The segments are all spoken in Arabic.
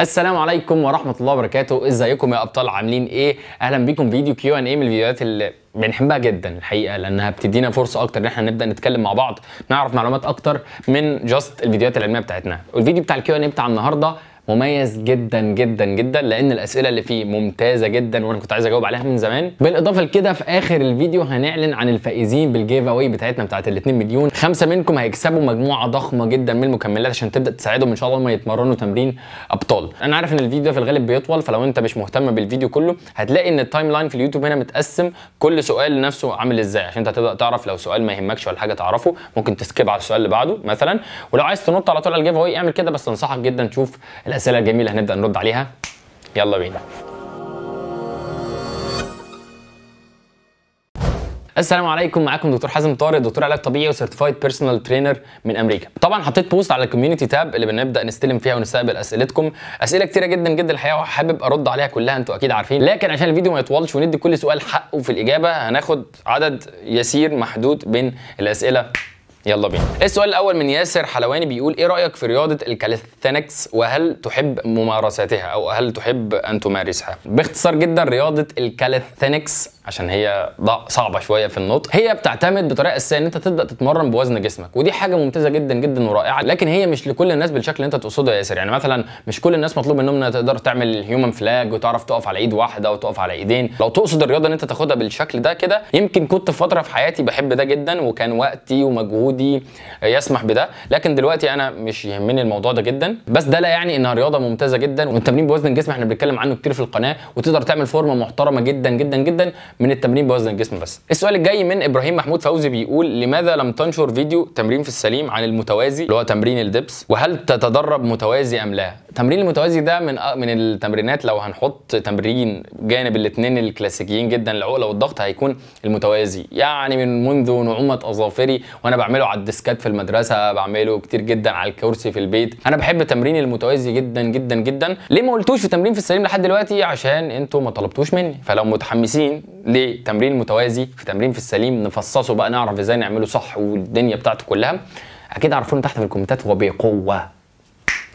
السلام عليكم ورحمه الله وبركاته ازيكم يا ابطال عاملين ايه اهلا بيكم فيديو كيو ان اي من الفيديوهات اللي بنحبها جدا الحقيقه لانها بتدينا فرصه اكتر ان احنا نبدا نتكلم مع بعض نعرف معلومات اكتر من جاست الفيديوهات العلميه بتاعتنا والفيديو بتاع الكيو ان اي بتاع النهارده مميز جدا جدا جدا لان الاسئله اللي فيه ممتازه جدا وانا كنت عايز اجاوب عليها من زمان بالاضافه لكده في اخر الفيديو هنعلن عن الفائزين بالجيف اواي بتاعتنا بتاعت ال 2 مليون خمسه منكم هيكسبوا مجموعه ضخمه جدا من المكملات عشان تبدا تساعدهم ان شاء الله ما يتمرنوا تمرين ابطال انا عارف ان الفيديو ده في الغالب بيطول فلو انت مش مهتم بالفيديو كله هتلاقي ان التايم لاين في اليوتيوب هنا متقسم كل سؤال نفسه عامل ازاي عشان انت هتبدا تعرف لو سؤال ما يهمكش ولا حاجه تعرفه ممكن تسكيب على السؤال اللي بعده مثلا ولو عايز تنط على طول على الجيف اعمل كده بس انصحك جدا تشوف الاسئله الجميله هنبدا نرد عليها يلا بينا السلام عليكم معاكم دكتور حازم طارق دكتور علاج طبيعي وسيرتيفايد بيرسونال ترينر من امريكا طبعا حطيت بوست على الكوميونتي تاب اللي بنبدا نستلم فيها ونستقبل اسئلتكم اسئله كتيره جدا جدا الحقيقه وحابب ارد عليها كلها انتوا اكيد عارفين لكن عشان الفيديو ما يطولش وندي كل سؤال حقه في الاجابه هناخد عدد يسير محدود بين الاسئله يلا بينا السؤال الاول من ياسر حلواني بيقول ايه رايك في رياضه الكاليستانكس وهل تحب ممارستها او هل تحب ان تمارسها باختصار جدا رياضه الكاليستانكس عشان هي صعبه شويه في النطق هي بتعتمد بطريقه اساسيه ان انت تبدا تتمرن بوزن جسمك ودي حاجه ممتازه جدا جدا ورائعه لكن هي مش لكل الناس بالشكل اللي انت تقصده يا ياسر يعني مثلا مش كل الناس مطلوب منهم انها تقدر تعمل هيومن فلاج وتعرف تقف على ايد واحده وتقف على ايدين لو تقصد الرياضه ان انت تاخدها بالشكل ده كده يمكن كنت في فتره في حياتي بحب ده جدا وكان وقتي ومجهودي ودي يسمح بده لكن دلوقتي انا مش يهمني الموضوع ده جدا بس ده لا يعني انها رياضه ممتازه جدا والتمرين بوزن الجسم احنا بنتكلم عنه كتير في القناه وتقدر تعمل فورمه محترمه جدا جدا جدا من التمرين بوزن الجسم بس السؤال الجاي من ابراهيم محمود فوزي بيقول لماذا لم تنشر فيديو تمرين في السليم عن المتوازي اللي هو تمرين الدبس وهل تتدرب متوازي ام لا التمرين المتوازي ده من من التمرينات لو هنحط تمرين جانب الاثنين الكلاسيكيين جدا العقله والضغط هيكون المتوازي يعني من منذ نعومه اظافري وانا بعمله على الديسكات في المدرسه بعمله كتير جدا على الكرسي في البيت انا بحب تمرين المتوازي جدا جدا جدا ليه ما قلتوش في تمرين في السليم لحد دلوقتي عشان انتوا ما طلبتوش مني فلو متحمسين لتمرين متوازي في تمرين في السليم نفصصه بقى نعرف ازاي نعمله صح والدنيا بتاعته كلها اكيد عرفونا تحت في الكومنتات وبقوه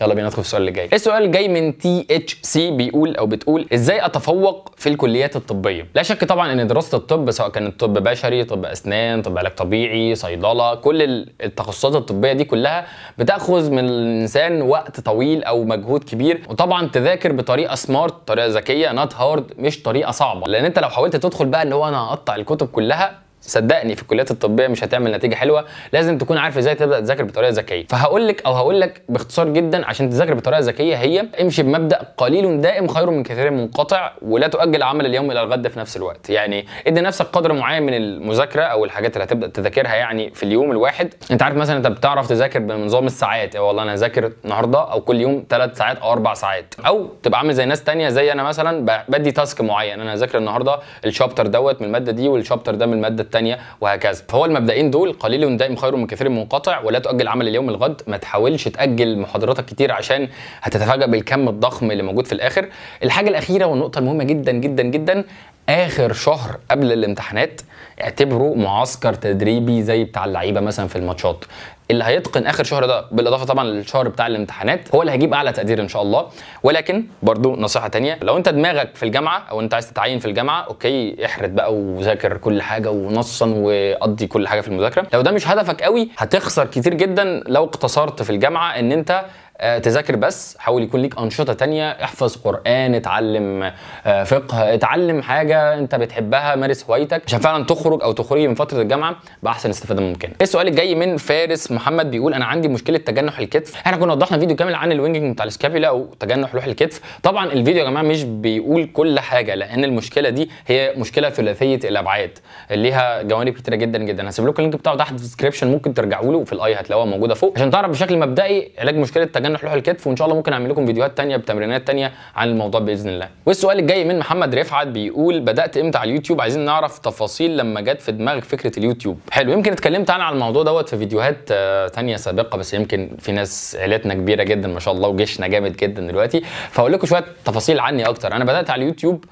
يلا بينا ندخل في السؤال اللي جاي إيه السؤال جاي من تي اتش سي بيقول او بتقول ازاي اتفوق في الكليات الطبيه لا شك طبعا ان دراسه الطب سواء كان الطب بشري طب اسنان طب علاج طبيعي صيدله كل التخصصات الطبيه دي كلها بتاخذ من الانسان وقت طويل او مجهود كبير وطبعا تذاكر بطريقه سمارت طريقه ذكيه نوت هارد مش طريقه صعبه لان انت لو حاولت تدخل بقى اللي هو انا هقطع الكتب كلها صدقني في الكليات الطبيه مش هتعمل نتيجه حلوه لازم تكون عارف ازاي تبدا تذاكر بطريقه ذكيه فهقول لك او هقول لك باختصار جدا عشان تذاكر بطريقه ذكيه هي امشي بمبدا قليل دائم خير من كثير منقطع ولا تؤجل عمل اليوم الى الغد في نفس الوقت يعني ادي نفسك قدر معين من المذاكره او الحاجات اللي هتبدا تذاكرها يعني في اليوم الواحد انت عارف مثلا انت بتعرف تذاكر بنظام الساعات والله انا هذاكر النهارده او كل يوم ثلاث ساعات او اربع ساعات او تبقى عامل زي ناس ثانيه زي انا مثلا بدي تاسك معين انا هذاكر النهارده الشابتر دوت من الماده دي والشابتر ده من الماده الثانيه وهكذا فهو المبدئين دول قليل دائم خير من كثير منقطع ولا تؤجل عمل اليوم الغد ما تحاولش تاجل محاضراتك كتير عشان هتتفاجئ بالكم الضخم اللي موجود في الاخر الحاجه الاخيره والنقطه المهمه جدا جدا جدا اخر شهر قبل الامتحانات اعتبره معسكر تدريبي زي بتاع اللعيبه مثلا في الماتشات اللي هيتقن اخر شهر ده بالاضافه طبعا للشهر بتاع الامتحانات هو اللي هيجيب اعلى تقدير ان شاء الله ولكن برضو نصيحه تانية لو انت دماغك في الجامعه او انت عايز تتعين في الجامعه اوكي احرد بقى وذاكر كل حاجه ونصا وقضي كل حاجه في المذاكره لو ده مش هدفك قوي هتخسر كتير جدا لو اقتصرت في الجامعه ان انت آه، تذاكر بس حاول يكون ليك انشطه تانية احفظ قران اتعلم آه، فقه اتعلم حاجه انت بتحبها مارس هوايتك عشان فعلا تخرج او تخرجي من فتره الجامعه باحسن استفاده ممكنه السؤال الجاي من فارس محمد بيقول انا عندي مشكله تجنح الكتف احنا كنا وضحنا فيديو كامل عن الوينجنج بتاع السكابيلا او تجنح لوح الكتف طبعا الفيديو يا جماعه مش بيقول كل حاجه لان المشكله دي هي مشكله ثلاثيه الابعاد ليها جوانب كتيره جدا جدا هسيب لكم اللينك بتاعه تحت في الديسكربشن ممكن ترجعوا له في الاي هتلاقوها موجوده فوق عشان تعرف بشكل مبدئي علاج مشكله بعدين نروح الكتف وان شاء الله ممكن اعمل لكم فيديوهات ثانيه بتمرينات ثانيه عن الموضوع باذن الله والسؤال الجاي من محمد رفعت بيقول بدات امتى على اليوتيوب عايزين نعرف تفاصيل لما جت في دماغك فكره اليوتيوب حلو يمكن اتكلمت انا على الموضوع دوت في فيديوهات ثانيه آه، سابقه بس يمكن في ناس عيلتنا كبيره جدا ما شاء الله وجيشنا جامد جدا دلوقتي فاقول لكم شويه تفاصيل عني اكتر انا بدات على اليوتيوب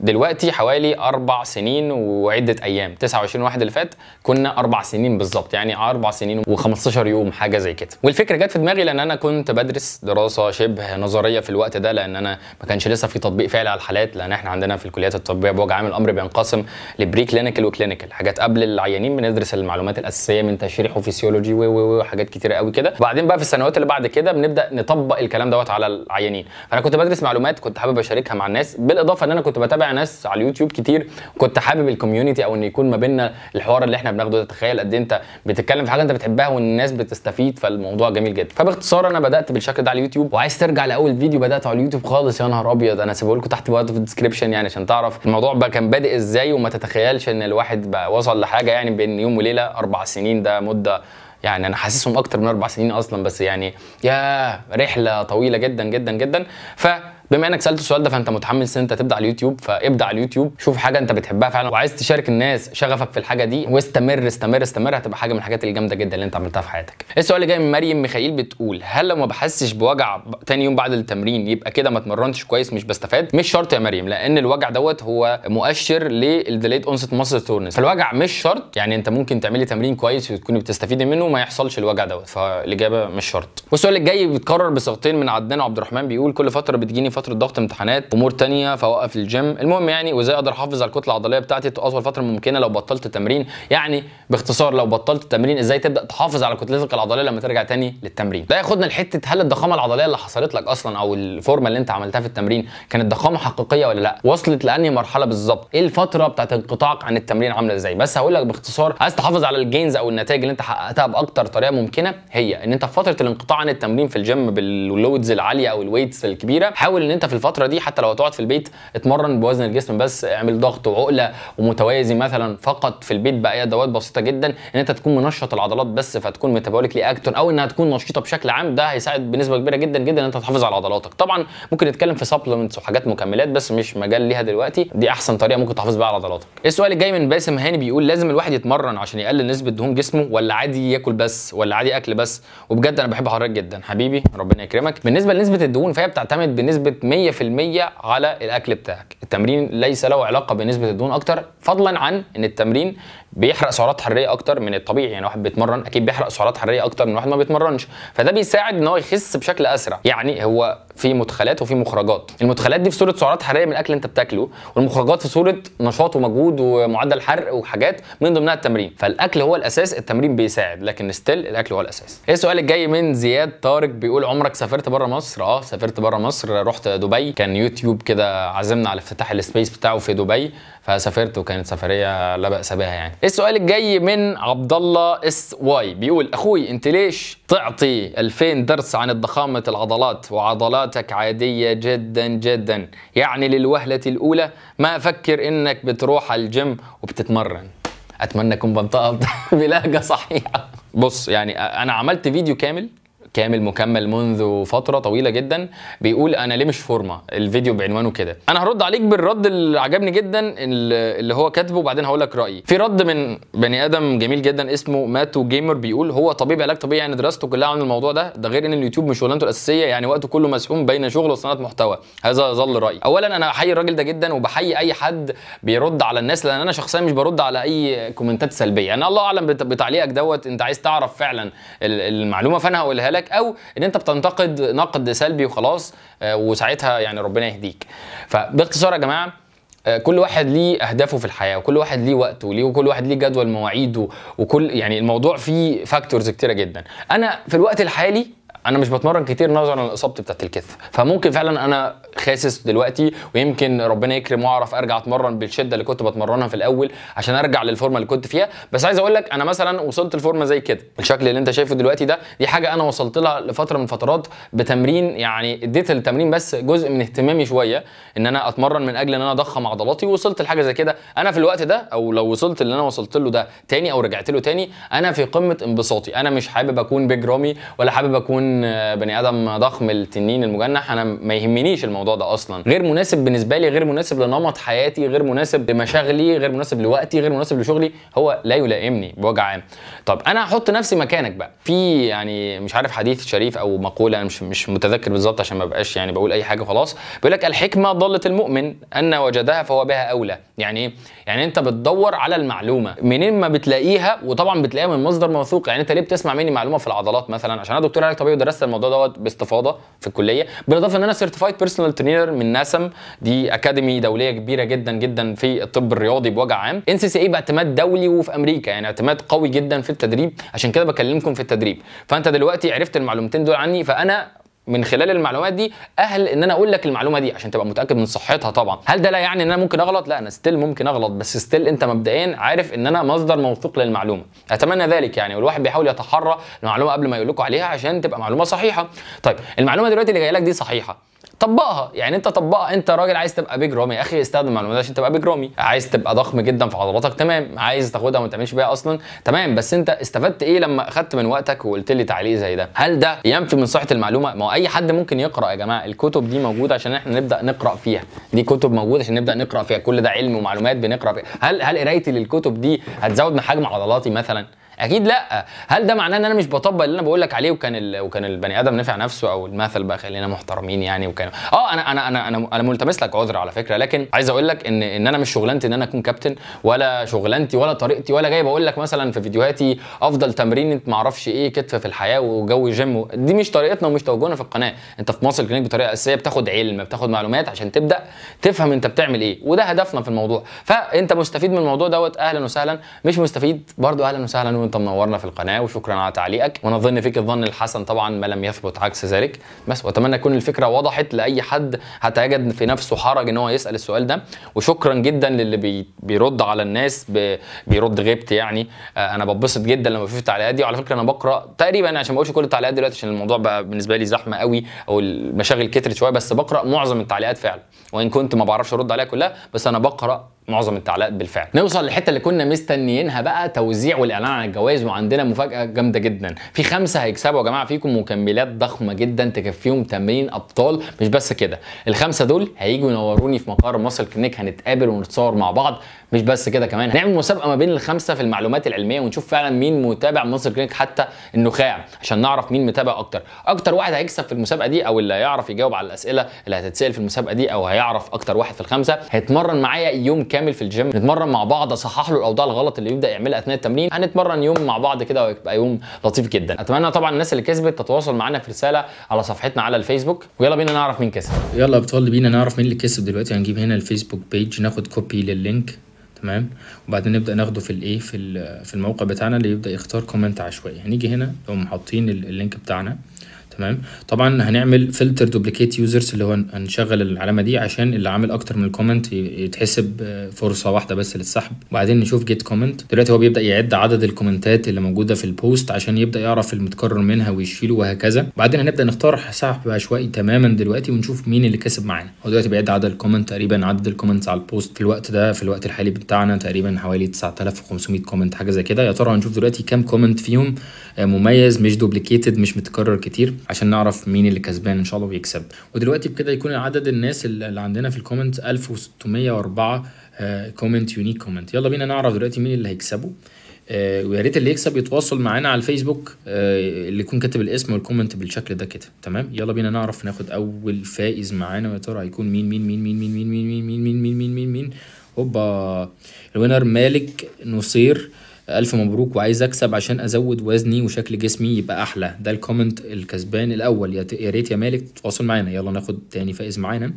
دلوقتي حوالي اربع سنين وعده ايام 29 واحد اللي فات كنا اربع سنين بالظبط يعني اربع سنين و15 يوم حاجه زي كده والفكره جت في دماغي لان انا كنت بدرس دراسه شبه نظريه في الوقت ده لان انا ما كانش لسه في تطبيق فعلي على الحالات لان احنا عندنا في الكليات الطبيه بوجه عام الامر بينقسم لبري كلينيكال وكلينيكال حاجات قبل العيانين بندرس المعلومات الاساسيه من تشريح وفسيولوجي وحاجات كتيره قوي كده وبعدين بقى في السنوات اللي بعد كده بنبدا نطبق الكلام دوت على العيانين فانا كنت بدرس معلومات كنت حابب اشاركها مع الناس بالاضافه ان انا كنت بتابع بتابع ناس على اليوتيوب كتير كنت حابب الكوميونتي او ان يكون ما بيننا الحوار اللي احنا بناخده ده تخيل قد إيه انت بتتكلم في حاجه انت بتحبها والناس بتستفيد فالموضوع جميل جدا فباختصار انا بدات بالشكل ده على اليوتيوب وعايز ترجع لاول فيديو بداته على اليوتيوب خالص يا نهار ابيض انا سيبه لكم تحت برضه في الديسكربشن يعني عشان تعرف الموضوع بقى كان بادئ ازاي وما تتخيلش ان الواحد بقى وصل لحاجه يعني بين يوم وليله اربع سنين ده مده يعني انا حاسسهم اكتر من اربع سنين اصلا بس يعني يا رحله طويله جدا جدا جدا ف بما انك سالت السؤال ده فانت متحمس ان انت تبدا على اليوتيوب فابدا على اليوتيوب شوف حاجه انت بتحبها فعلا وعايز تشارك الناس شغفك في الحاجه دي واستمر استمر استمر هتبقى حاجه من الحاجات الجامده جدا اللي انت عملتها في حياتك السؤال اللي جاي من مريم ميخائيل بتقول هل لو ما بحسش بوجع تاني يوم بعد التمرين يبقى كده ما اتمرنتش كويس مش بستفاد مش شرط يا مريم لان الوجع دوت هو مؤشر للديليت اونست ماسل تورنس فالوجع مش شرط يعني انت ممكن تعملي تمرين كويس وتكوني بتستفيدي منه وما يحصلش الوجع دوت فالاجابه مش شرط والسؤال اللي بيتكرر بصيغتين من عدنان عبد الرحمن بيقول كل فتره بتجيني فتره ضغط امتحانات امور تانية فوقف الجيم المهم يعني وازاي اقدر احافظ على الكتله العضليه بتاعتي اطول فتره ممكنه لو بطلت تمرين يعني باختصار لو بطلت التمرين ازاي تبدا تحافظ على كتلتك العضليه لما ترجع تاني للتمرين ده ياخدنا لحته هل الضخامه العضليه اللي حصلت لك اصلا او الفورمه اللي انت عملتها في التمرين كانت ضخامه حقيقيه ولا لا وصلت لانهي مرحله بالظبط ايه الفتره بتاعت انقطاعك عن التمرين عامله ازاي بس هقول لك باختصار عايز تحافظ على الجينز او النتائج اللي انت حققتها باكتر طريقه ممكنه هي ان انت في فتره الانقطاع عن التمرين في الجيم باللودز العاليه او الويتس الكبيره حاول ان انت في الفتره دي حتى لو هتقعد في البيت اتمرن بوزن الجسم بس اعمل ضغط وعقله ومتوازي مثلا فقط في البيت باي ادوات بسيطه جدا ان انت تكون منشط العضلات بس فتكون ميتابوليكلي اكتون او انها تكون نشيطه بشكل عام ده هيساعد بنسبه كبيره جدا جدا ان انت تحافظ على عضلاتك طبعا ممكن نتكلم في سبلمنتس وحاجات مكملات بس مش مجال ليها دلوقتي دي احسن طريقه ممكن تحافظ بيها على عضلاتك السؤال الجاي من باسم هاني بيقول لازم الواحد يتمرن عشان يقلل نسبه دهون جسمه ولا عادي ياكل بس ولا عادي اكل بس وبجد انا بحب حضرتك جدا حبيبي ربنا يكرمك بالنسبه لنسبه الدهون فهي بتعتمد بنسبه بنسبه 100% على الاكل بتاعك التمرين ليس له علاقه بنسبه الدهون اكتر فضلا عن ان التمرين بيحرق سعرات حراريه اكتر من الطبيعي يعني واحد بيتمرن اكيد بيحرق سعرات حراريه اكتر من واحد ما بيتمرنش فده بيساعد ان هو يخس بشكل اسرع يعني هو في مدخلات وفي مخرجات المدخلات دي في صوره سعرات حراريه من الاكل اللي انت بتاكله والمخرجات في صوره نشاط ومجهود ومعدل حرق وحاجات من ضمنها التمرين فالاكل هو الاساس التمرين بيساعد لكن ستيل الاكل هو الاساس ايه السؤال الجاي من زياد طارق بيقول عمرك سافرت بره مصر اه سافرت بره مصر رحت دبي كان يوتيوب كده عزمنا على افتتاح السبيس بتاعه في دبي فسافرت وكانت سفريه لا باس بها يعني إيه السؤال الجاي من عبد الله اس واي بيقول اخوي انت ليش تعطي 2000 درس عن ضخامه العضلات وعضلات قراراتك عادية جدا جدا يعني للوهلة الأولى ما أفكر إنك بتروح على الجيم وبتتمرن أتمنى أكون بنطقها بلاقة صحيحة بص يعني أنا عملت فيديو كامل كامل مكمل منذ فتره طويله جدا بيقول انا ليه مش فورمه الفيديو بعنوانه كده انا هرد عليك بالرد اللي عجبني جدا اللي هو كاتبه وبعدين هقول لك رايي في رد من بني ادم جميل جدا اسمه ماتو جيمر بيقول هو طبيب علاج طبيعي يعني دراسته كلها عن الموضوع ده ده غير ان اليوتيوب مش شغلانته الاساسيه يعني وقته كله مسحوم بين شغل وصناعه محتوى هذا ظل رايي اولا انا احيي الراجل ده جدا وبحيي اي حد بيرد على الناس لان انا شخصيا مش برد على اي كومنتات سلبيه انا يعني الله اعلم بتعليقك دوت انت عايز تعرف فعلا المعلومه فانا هقولها لك لك او ان انت بتنتقد نقد سلبي وخلاص آه، وساعتها يعني ربنا يهديك فباختصار يا جماعه آه، كل واحد ليه اهدافه في الحياه وكل واحد ليه وقته وليه وكل واحد ليه جدول مواعيده وكل يعني الموضوع فيه فاكتورز كتيره جدا انا في الوقت الحالي انا مش بتمرن كتير نظرا لاصابتي بتاعت الكتف فممكن فعلا انا خاسس دلوقتي ويمكن ربنا يكرم واعرف ارجع اتمرن بالشده اللي كنت بتمرنها في الاول عشان ارجع للفورمه اللي كنت فيها بس عايز اقول لك انا مثلا وصلت لفورمه زي كده الشكل اللي انت شايفه دلوقتي ده دي حاجه انا وصلت لها لفتره من فترات بتمرين يعني اديت التمرين بس جزء من اهتمامي شويه ان انا اتمرن من اجل ان انا اضخم عضلاتي ووصلت لحاجه زي كده انا في الوقت ده او لو وصلت اللي انا وصلت له ده تاني او رجعت له تاني انا في قمه انبساطي انا مش حابب اكون بيج رامي ولا حابب اكون بني ادم ضخم التنين المجنح انا ما يهمنيش الموضوع ده اصلا غير مناسب بالنسبه لي غير مناسب لنمط حياتي غير مناسب لمشاغلي غير مناسب لوقتي غير مناسب لشغلي هو لا يلائمني بوجه عام طب انا هحط نفسي مكانك بقى في يعني مش عارف حديث شريف او مقوله انا مش مش متذكر بالظبط عشان ما بقاش يعني بقول اي حاجه خلاص بيقول لك الحكمه ضاله المؤمن ان وجدها فهو بها اولى يعني ايه يعني انت بتدور على المعلومه منين ما بتلاقيها وطبعا بتلاقيها من مصدر موثوق يعني انت ليه بتسمع مني معلومه في العضلات مثلا عشان انا دكتور علاج طبيعي درست الموضوع دوت باستفاضه في الكليه بالاضافه ان انا سيرتيفايد بيرسونال ترينر من ناسم دي اكاديمي دوليه كبيره جدا جدا في الطب الرياضي بوجع عام ان سي اي باعتماد دولي وفي امريكا يعني اعتماد قوي جدا في التدريب عشان كده بكلمكم في التدريب فانت دلوقتي عرفت المعلومتين دول عني فانا من خلال المعلومات دي اهل ان انا اقول لك المعلومه دي عشان تبقى متاكد من صحتها طبعا هل ده لا يعني ان انا ممكن اغلط لا انا ستيل ممكن اغلط بس ستيل انت مبدئيا عارف ان انا مصدر موثوق للمعلومه اتمنى ذلك يعني والواحد بيحاول يتحرى المعلومه قبل ما يقول لكم عليها عشان تبقى معلومه صحيحه طيب المعلومه دلوقتي اللي جايه لك دي صحيحه طبقها يعني انت طبقها انت راجل عايز تبقى بيج رامي يا اخي استخدم المعلومات عشان تبقى بيج رامي عايز تبقى ضخم جدا في عضلاتك تمام عايز تاخدها وما تعملش بيها اصلا تمام بس انت استفدت ايه لما اخدت من وقتك وقلت لي تعليق زي ده هل ده ينفي من صحه المعلومه ما هو اي حد ممكن يقرا يا جماعه الكتب دي موجوده عشان احنا نبدا نقرا فيها دي كتب موجوده عشان نبدا نقرا فيها كل ده علم ومعلومات بنقرا فيها هل هل قرايتي للكتب دي هتزود من حجم عضلاتي مثلا اكيد لا هل ده معناه ان انا مش بطبق اللي انا بقول لك عليه وكان ال... وكان البني ادم نفع نفسه او المثل بقى خلينا محترمين يعني وكان اه انا انا انا انا, أنا ملتمس لك عذر على فكره لكن عايز اقول لك ان ان انا مش شغلانتي ان انا اكون كابتن ولا شغلانتي ولا طريقتي ولا جاي بقول لك مثلا في فيديوهاتي افضل تمرين انت ما اعرفش ايه كتف في الحياه وجو جيم و... دي مش طريقتنا ومش توجهنا في القناه انت في مصر كلينيك بطريقه اساسيه بتاخد علم بتاخد معلومات عشان تبدا تفهم انت بتعمل ايه وده هدفنا في الموضوع فانت مستفيد من الموضوع دوت اهلا وسهلا مش مستفيد برضو اهلا وسهلا وانت منورنا في القناه وشكرا على تعليقك وانا ظن فيك الظن الحسن طبعا ما لم يثبت عكس ذلك بس واتمنى تكون الفكره وضحت لاي حد هتجد في نفسه حرج ان هو يسال السؤال ده وشكرا جدا للي بي بيرد على الناس بيرد غبت يعني آه، انا ببسط جدا لما بشوف التعليقات دي وعلى فكره انا بقرا تقريبا عشان ما اقولش كل التعليقات دلوقتي عشان الموضوع بقى بالنسبه لي زحمه قوي او المشاغل كترت شويه بس بقرا معظم التعليقات فعلا وان كنت ما بعرفش ارد عليها كلها بس انا بقرا معظم التعليقات بالفعل نوصل للحته اللي كنا مستنيينها بقى توزيع والاعلان عن الجوائز وعندنا مفاجاه جامده جدا في خمسه هيكسبوا يا جماعه فيكم مكملات ضخمه جدا تكفيهم تمرين ابطال مش بس كده الخمسه دول هيجوا ينوروني في مقر مصر كلينيك هنتقابل ونتصور مع بعض مش بس كده كمان هنعمل مسابقه ما بين الخمسه في المعلومات العلميه ونشوف فعلا مين متابع مصر كلينك حتى النخاع عشان نعرف مين متابع اكتر اكتر واحد هيكسب في المسابقه دي او اللي هيعرف يجاوب على الاسئله اللي هتتسال في المسابقه دي او هيعرف اكتر واحد في الخمسه هيتمرن معايا يوم كامل في الجيم نتمرن مع بعض اصحح له الاوضاع الغلط اللي بيبدا يعملها اثناء التمرين هنتمرن يوم مع بعض كده ويبقى يوم لطيف جدا اتمنى طبعا الناس اللي كسبت تتواصل معانا في رساله على صفحتنا على الفيسبوك ويلا بينا نعرف مين كسب يلا يا بينا نعرف مين اللي كسب دلوقتي هنجيب هنا الفيسبوك بيج ناخد كوبي لللينك تمام وبعدين نبدا ناخده في الايه في في الموقع بتاعنا اللي يبدا يختار كومنت عشوائي هنيجي هنا لو حاطين اللينك بتاعنا تمام طبعا هنعمل فلتر دوبليكيت يوزرز اللي هو هنشغل العلامه دي عشان اللي عامل اكتر من كومنت يتحسب آه، فرصه واحده بس للسحب وبعدين نشوف جيت كومنت دلوقتي هو بيبدا يعد عدد الكومنتات اللي موجوده في البوست عشان يبدا يعرف المتكرر منها ويشيله وهكذا وبعدين هنبدا نختار سحب عشوائي تماما دلوقتي ونشوف مين اللي كسب معانا هو دلوقتي بيعد عدد الكومنت تقريبا عدد الكومنتس على البوست في الوقت ده في الوقت الحالي بتاعنا تقريبا حوالي 9500 كومنت حاجه زي كده يا ترى هنشوف دلوقتي كام كومنت فيهم مميز مش دوبليكيتد مش متكرر كتير عشان نعرف مين اللي كسبان ان شاء الله ويكسب ودلوقتي بكده يكون عدد الناس اللي عندنا في الكومنت 1604 كومنت يونيك كومنت يلا بينا نعرف دلوقتي مين اللي هيكسبه ويا ريت اللي يكسب يتواصل معانا على الفيسبوك اللي يكون كاتب الاسم والكومنت بالشكل ده كده تمام يلا بينا نعرف ناخد اول فائز معانا ويا ترى هيكون مين مين مين مين مين مين مين مين مين مين مين مين مين مين هوبا الوينر مالك نصير الف مبروك وعايز اكسب عشان ازود وزني وشكل جسمي يبقى احلى ده الكومنت الكسبان الاول يا ريت يا مالك تتواصل معانا يلا ناخد تاني فائز معانا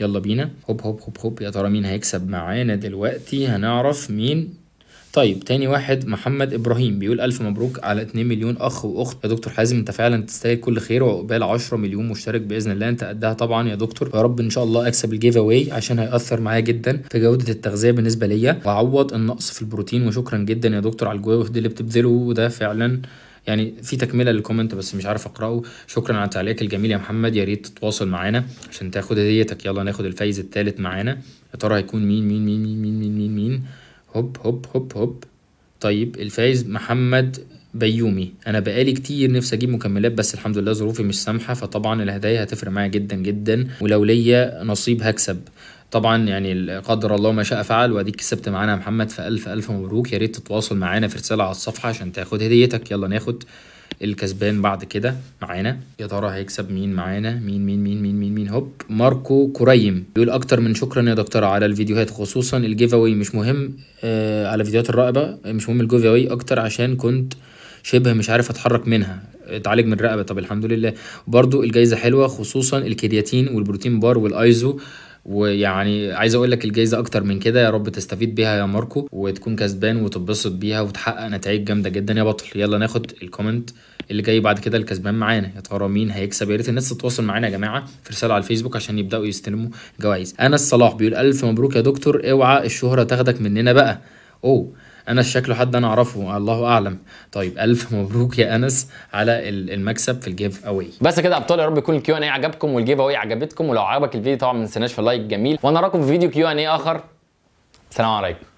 يلا بينا هوب هوب هوب هوب يا ترى مين هيكسب معانا دلوقتي هنعرف مين طيب تاني واحد محمد ابراهيم بيقول الف مبروك على 2 مليون اخ واخت يا دكتور حازم انت فعلا تستاهل كل خير وعقبال 10 مليون مشترك باذن الله انت قدها طبعا يا دكتور يا رب ان شاء الله اكسب الجيف اواي عشان هياثر معايا جدا في جوده التغذيه بالنسبه ليا واعوض النقص في البروتين وشكرا جدا يا دكتور على الجهد اللي بتبذله وده فعلا يعني في تكمله للكومنت بس مش عارف اقراه شكرا على تعليقك الجميل يا محمد يا ريت تتواصل معانا عشان تاخد هديتك يلا ناخد الفايز الثالث معانا يا ترى هيكون مين مين مين مين مين مين, مين, مين. هوب هوب هوب هوب طيب الفايز محمد بيومي انا بقالي كتير نفسي اجيب مكملات بس الحمد لله ظروفي مش سامحه فطبعا الهدايا هتفرق معايا جدا جدا ولو ليا نصيب هكسب طبعا يعني قدر الله ما شاء فعل واديك كسبت معانا يا محمد فالف الف مبروك يا ريت تتواصل معانا في رساله على الصفحه عشان تاخد هديتك يلا ناخد الكسبان بعد كده معانا يا ترى هيكسب مين معانا مين مين مين مين مين مين هوب ماركو كريم بيقول اكتر من شكرا يا دكتورة على الفيديوهات خصوصا الجيف اوي مش مهم آه على الفيديوهات الرائبه آه، مش مهم الجيف اوي اكتر عشان كنت شبه مش عارف اتحرك منها اتعالج من الرقبه طب الحمد لله برضو الجايزه حلوه خصوصا الكرياتين والبروتين بار والايزو ويعني عايز اقول لك الجايزه اكتر من كده يا رب تستفيد بيها يا ماركو وتكون كسبان وتتبسط بيها وتحقق نتائج جامده جدا يا بطل يلا ناخد الكومنت اللي جاي بعد كده الكسبان معانا يا ترى مين هيكسب يا ريت الناس تتواصل معانا يا جماعه في رساله على الفيسبوك عشان يبداوا يستلموا جوائز انس صلاح بيقول الف مبروك يا دكتور اوعى الشهره تاخدك مننا بقى اوه انس شكله حد انا اعرفه الله اعلم طيب الف مبروك يا انس على المكسب في الجيف اواي بس كده ابطال يا رب يكون الكيو ان اي عجبكم والجيف اواي عجبتكم ولو عجبك الفيديو طبعا ما تنساش في اللايك جميل وانا اراكم في فيديو كيو ان اي اخر السلام عليكم